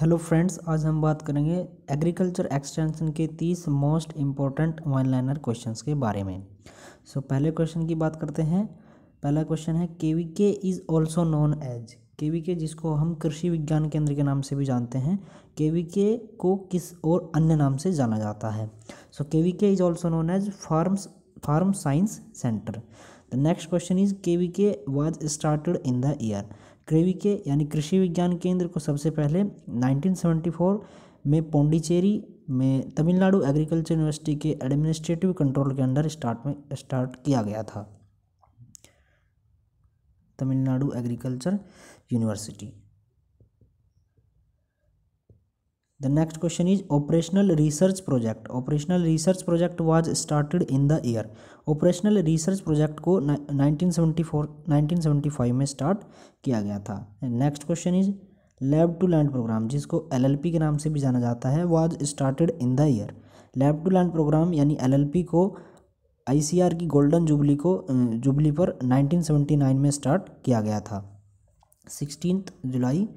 hello friends आज हम बात करेंगे एग्रीकल्चर एक्सटेंशन के तीस most important one liner question के बारे में सो so, पहले क्वेश्चन की बात करते हैं पहला क्वेश्चन है K V K is also known as K V K जिसको हम कृषि विज्ञान केंद्र के नाम से भी जानते हैं के वी के को किस और अन्य नाम से जाना जाता है सो K V K is also known as farms farm science centre the next question is K V K was started in the year क्रेविके यानी कृषि विज्ञान केंद्र को सबसे पहले 1974 में पौंडीचेरी में तमिलनाडु एग्रीकल्चर यूनिवर्सिटी के एडमिनिस्ट्रेटिव कंट्रोल के अंडर स्टार्ट में स्टार्ट किया गया था Tamil Nadu agriculture university the next question is operational research project operational research project was started in the year operational research project को 1974 1975 में स्टार्ट किया गया था next question is lab to land programme जिसको एलएलपी के नाम से भी जाना जाता है was started in the year lab to land programme यानी एल को आई की गोल्डन जुबली को जुबली अं, पर 1979 में स्टार्ट किया गया था सिक्सटीन जुलाई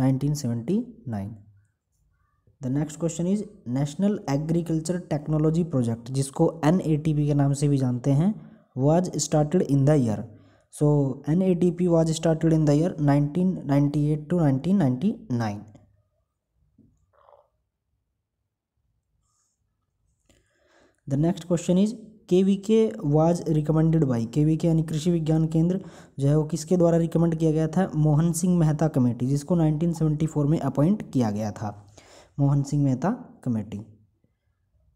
1979 the next question is national agriculture technology project जिसको एन के नाम से भी जानते हैं was started in the year so N A T P was started in the year nineteen ninety eight to nineteen ninety nine the next question is K V K was recommended by के V K यानी कृषि विज्ञान केंद्र जो है वो किसके द्वारा recommend किया गया था मोहन सिंह मेहता कमेटी जिसको नाइनटीन सेवेंटी फोर में अपॉइंट किया गया था Mohan Singh Mehta committee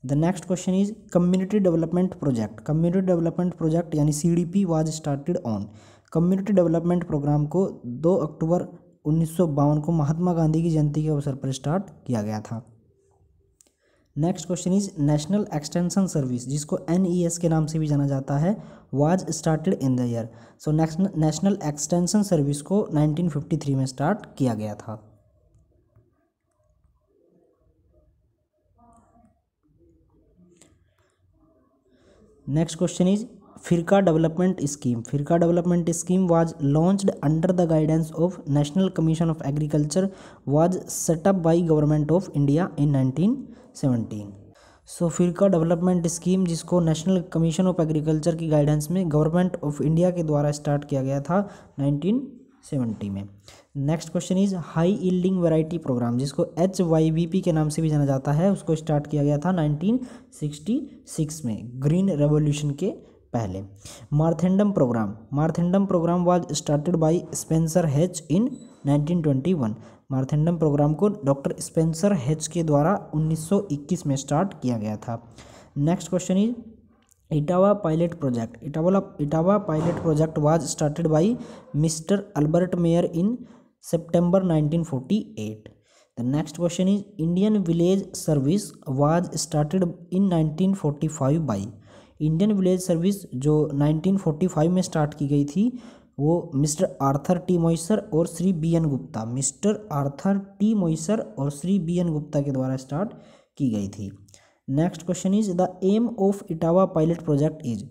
the next question is community development project community development project यानी C D P was started on community development programme को दो अक्टूबर उन्नीस को महात्मा गांधी की जयंती के अवसर पर स्टार्ट किया गया था next question is national extension service जिसको एन ई एस के नाम से भी जाना जाता है was started in the year so national extension service को 1953 में स्टार्ट किया गया था next question is Firka development scheme Firka development scheme was launched under the guidance of national commission of agriculture was set up by government of India in 1917 so Firka development scheme जिसको national commission of agriculture की guidance में government of India के द्वारा start किया गया था nineteen seventy में next question is high yielding variety programme जिसको एच वाई बी पी के नाम से भी जाना जाता है उसको स्टार्ट किया गया था नाइनटीन सिक्सटी सिक्स में ग्रीन रेवोल्यूशन के पहले Marthandam programme Marthandam programme was started by Spencer Hatch in nineteen twenty one Marthandam programme को डॉक्टर स्पेंसर हैच के द्वारा उन्नीस सौ इक्कीस में स्टार्ट किया गया था next question is Etawah pilot project Etawah Etawah pilot project was started by mister Albert Mayer in सितंबर 1948 the next question is Indian village service was started in 1945 by Indian village service जो 1945 में स्टार्ट की गई थी वो मिस्टर आर्थर टी मोइसर और Shri B N Gupta mister Arthur T Mosher और Shri B N Gupta के द्वारा स्टार्ट की गई थी next question is the aim of Etawah pilot project is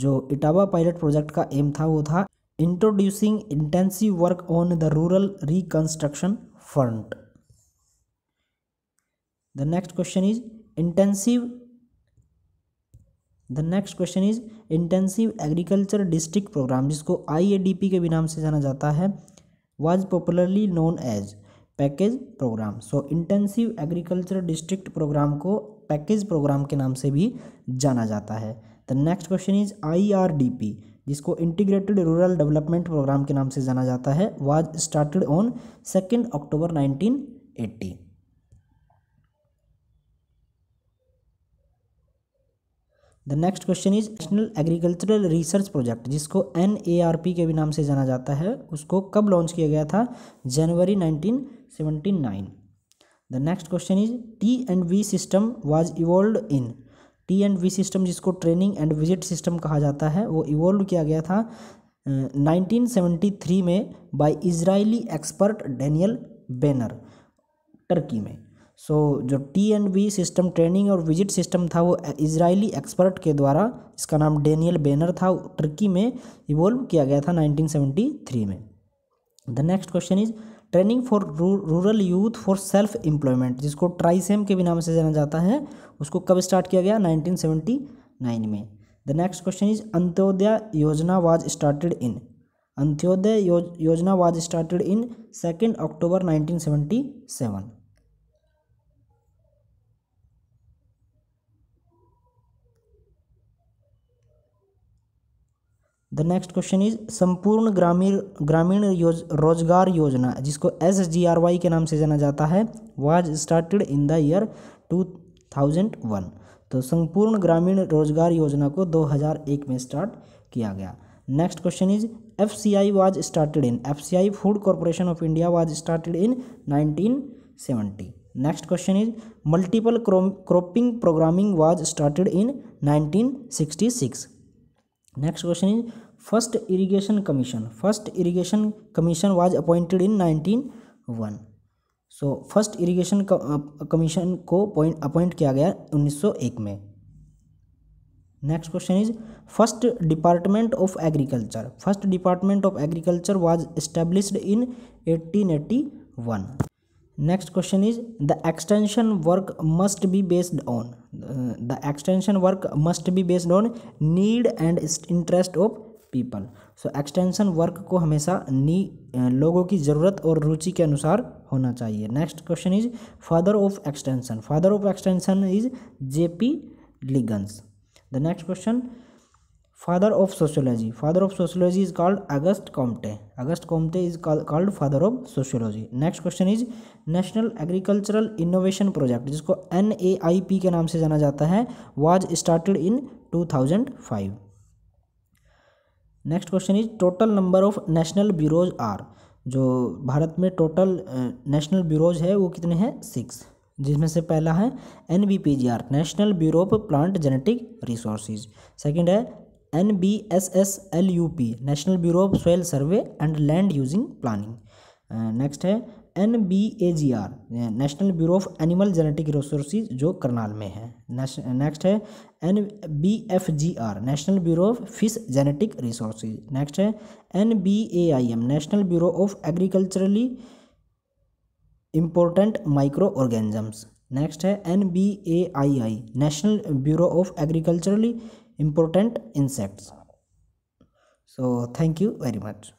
जो इटावा पायलट प्रोजेक्ट का एम था वो था introducing intensive work on the rural reconstruction front the next question is intensive the next question is intensive agriculture district programme जिसको P के भी नाम से जाना जाता है was popularly known as package programme so intensive agriculture district programme को package programme के नाम से भी जाना जाता है the next question is I जिसको इंटीग्रेटेड रूरल डेवलपमेंट प्रोग्राम के नाम से जाना जाता है वाज स्टार्टेड ऑन सेकेंड अक्टूबर 1980 the next question is national agricultural research project जिसको एन के भी नाम से जाना जाता है उसको कब लॉन्च किया गया था जनवरी 1979 the next question is T and V system was evolve in T and V system जिसको ट्रेनिंग एंड विजिट सिस्टम कहा जाता है वो इवोल्व किया गया था uh, 1973 में by Israeli expert Daniel Benor Turkey में सो so, जो T and V system training और विजिट सिस्टम था वो इजरायली एक्सपर्ट के द्वारा इसका नाम डेनियल बेनर था टर्की में इवोल्व किया गया था 1973 में the next question is training for rural youth for self employment जिसको ट्राइसेम के भी नाम से जाना जाता है उसको कब स्टार्ट किया गया 1979 में the next question is Antyodaya Yojana was started in Antyodaya Yojana was started in second अक्टूबर seven the next question is Sampoorna Grameen ग्रामीण योज, रोजगार योजना जिसको एस जी आर वाई के नाम से जाना जाता है was started in the year two thousand one तो संपूर्ण ग्रामीण रोजगार योजना को 2001 में स्टार्ट किया गया next question is F C I was started in F C I food corporation of India was started in seventy next question is multiple cropping programming was started in 1966 next question is first irrigation commission first irrigation commission was appointed in nineteen one so first irrigation commission को appoint appoint किया गया 1901 में next question is first department of agriculture first department of agriculture was established in 1881 next question is the extension work must be based on the extension work must be based on need and interest of people so extension work को हमेशा नी लोगों की ज़रूरत और रुचि के अनुसार होना चाहिए next question is father of extension father of extension is J P Leagans the next question father of sociology father of sociology is called Auguste Comte Auguste Comte is called father of sociology next question is national agricultural innovation project जिसको N A I P के नाम से जाना जाता है was started in two thousand five next question is total number of national bureaus are जो भारत में total national bureaus है वो कितने हैं सिक्स जिसमें से पहला है N B P G R national bureau of plant genetic resource second है N B S S L U P national bureau of soil survey and land using planning next है N B A G R national bureau of animal genetic resource जो करनाल में है next है N B F G R national bureau of fish genetic resource next है N B A I M national bureau of agriculturally important micro organisms next है N B A I I national bureau of agriculturally important insects so thank you very much